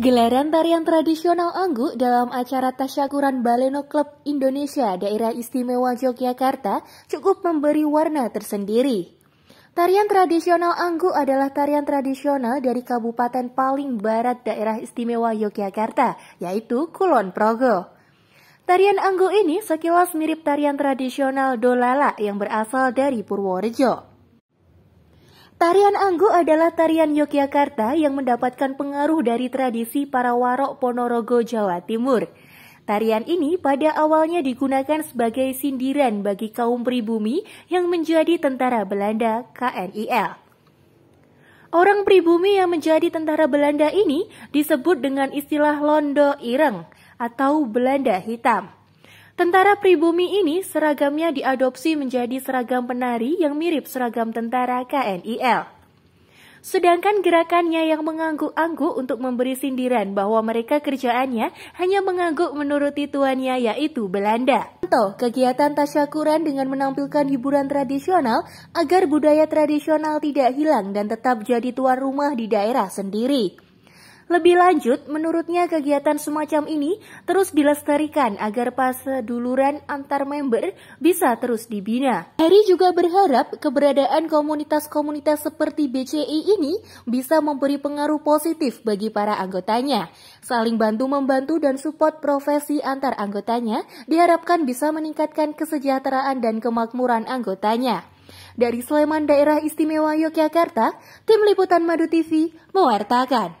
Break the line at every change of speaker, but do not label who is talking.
Gelaran tarian tradisional Anggu dalam acara Tasyakuran Baleno Club Indonesia Daerah Istimewa Yogyakarta cukup memberi warna tersendiri. Tarian tradisional Anggu adalah tarian tradisional dari kabupaten paling barat daerah istimewa Yogyakarta, yaitu Kulon Progo. Tarian Anggu ini sekilas mirip tarian tradisional Dolala yang berasal dari Purworejo. Tarian Anggo adalah tarian Yogyakarta yang mendapatkan pengaruh dari tradisi para warok Ponorogo, Jawa Timur. Tarian ini pada awalnya digunakan sebagai sindiran bagi kaum pribumi yang menjadi tentara Belanda KNIL. Orang pribumi yang menjadi tentara Belanda ini disebut dengan istilah Londo Ireng atau Belanda Hitam. Tentara pribumi ini seragamnya diadopsi menjadi seragam penari yang mirip seragam tentara KNIL. Sedangkan gerakannya yang mengangguk-angguk untuk memberi sindiran bahwa mereka kerjaannya hanya mengangguk menuruti tuannya yaitu Belanda. Contoh, kegiatan tasyakuran dengan menampilkan hiburan tradisional agar budaya tradisional tidak hilang dan tetap jadi tuan rumah di daerah sendiri. Lebih lanjut, menurutnya kegiatan semacam ini terus dilestarikan agar duluran antar member bisa terus dibina. Harry juga berharap keberadaan komunitas-komunitas seperti BCI ini bisa memberi pengaruh positif bagi para anggotanya. Saling bantu-membantu dan support profesi antar anggotanya diharapkan bisa meningkatkan kesejahteraan dan kemakmuran anggotanya. Dari Sleman Daerah Istimewa Yogyakarta, Tim Liputan Madu TV mewartakan.